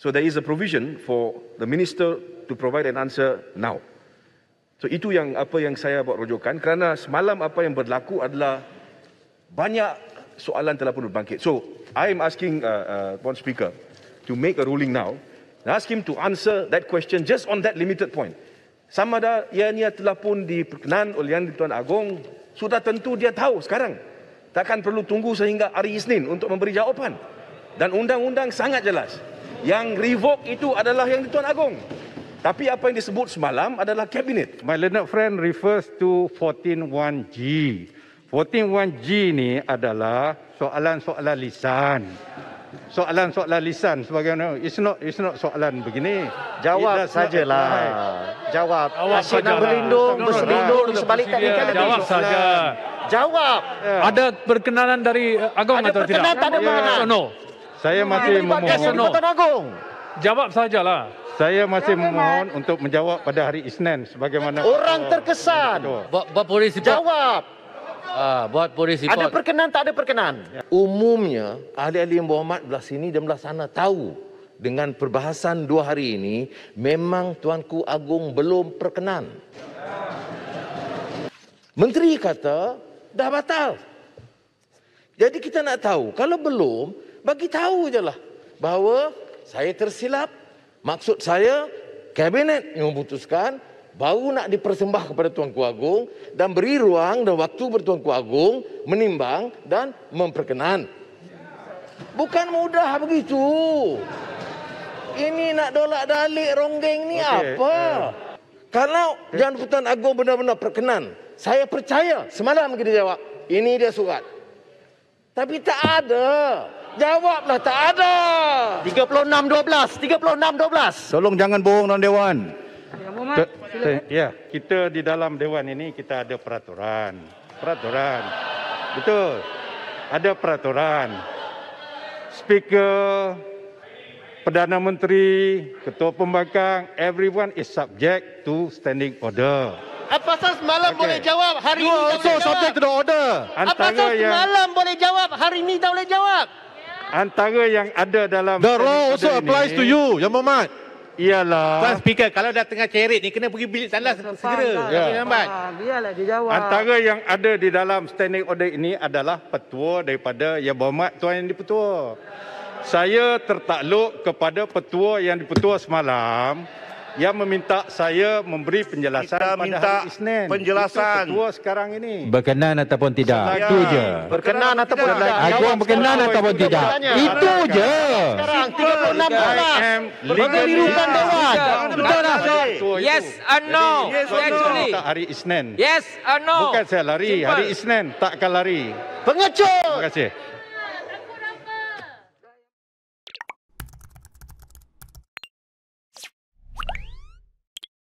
So there is a provision for the minister to provide an answer now. So itu yang apa yang saya buat rujukan kerana semalam apa yang berlaku adalah banyak soalan telah pun berbangkit. So I am asking uh, uh, one speaker to make a ruling now and ask him to answer that question just on that limited point. Sama ada ianya telah pun diperkenan oleh Yang Dituan Agong, sudah tentu dia tahu sekarang. Takkan perlu tunggu sehingga hari Isnin untuk memberi jawapan. Dan undang-undang sangat jelas yang revoke itu adalah yang dituan Agong. Tapi apa yang disebut semalam adalah kabinet. My learned friend refers to 141G. 141G ni adalah soalan-soalan lisan. Soalan-soalan lisan Sebagai sebagaimana it's not it's not soalan begini. Jawab sajalah. Jawab. Asyik nak berlindung, no, no, berselindung no, no, sebalik tak dikala tadi. Jawab saja. Jawab. Ya. Ada perkenalan dari uh, agama atau tidak? Ada perkenalan tak ada perkenalan. Ya. So, no. Saya masih memohon Jabatan Agung. Jawab sajalah. Saya masih Jangan memohon man. untuk menjawab pada hari Isnin sebagaimana orang terkesan. Buat, buat polis report. Jawab. Ah, buat polis report. Ada perkenan tak ada perkenan? Ya. Umumnya ahli-ahli yang berhormat belah sini dan belah sana tahu dengan perbahasan dua hari ini memang Tuanku Agung belum perkenan. Menteri kata dah batal. Jadi kita nak tahu kalau belum bagi tahu je lah bahawa saya tersilap. Maksud saya, kabinet yang memutuskan baru nak dipersembah kepada Tuan Ku Agong dan beri ruang dan waktu kepada Tuan Ku Agong menimbang dan memperkenan. Bukan mudah begitu. Ini nak dolak dalik ronggeng ni okay. apa? Uh. Kalau Jan eh. Putan Agong benar-benar perkenan, saya percaya semalam kita jawab, ini dia surat. Tapi tak ada. Jawablah tak ada. 36-12. 36 Tolong jangan bohong dan Dewan. Ya, Ke, ya, kita di dalam Dewan ini kita ada peraturan. Peraturan. Betul. Ada peraturan. Speaker, Perdana Menteri, Ketua Pembangkang, everyone is subject to standing order. Apa sahaja semalam okay. boleh jawab hari ini tak boleh jawab. Subject to the order. Apa sahaja semalam yang... boleh jawab hari ini tak boleh jawab antara yang ada dalam The law also applies to you, ya Mohamad. Iyalah. Tuan Speaker, kalau dah tengah cerit ni, kena pergi bilik tandas segera. Ya. Yeah. Lambat. Biarlah dia jawab. Antara yang ada di dalam standing order ini adalah petua daripada ya Berhormat Tuan Yang Dipertua. Saya tertakluk kepada petua Yang Dipertua semalam yang meminta saya memberi penjelasan kita minta hari Isnin. Penjelasan itu ketua sekarang ini. Berkenan ataupun tidak? Saya itu je. Berkenan ataupun tidak? Agung berkenan ataupun tidak? Itu je. Sekarang 36 orang. Berkenirukan dewan. Betul tak? Yes or no? Yes or no? Hari Isnin. Yes or no? Bukan saya lari. Hari Isnin takkan lari. Pengecut. Terima kasih.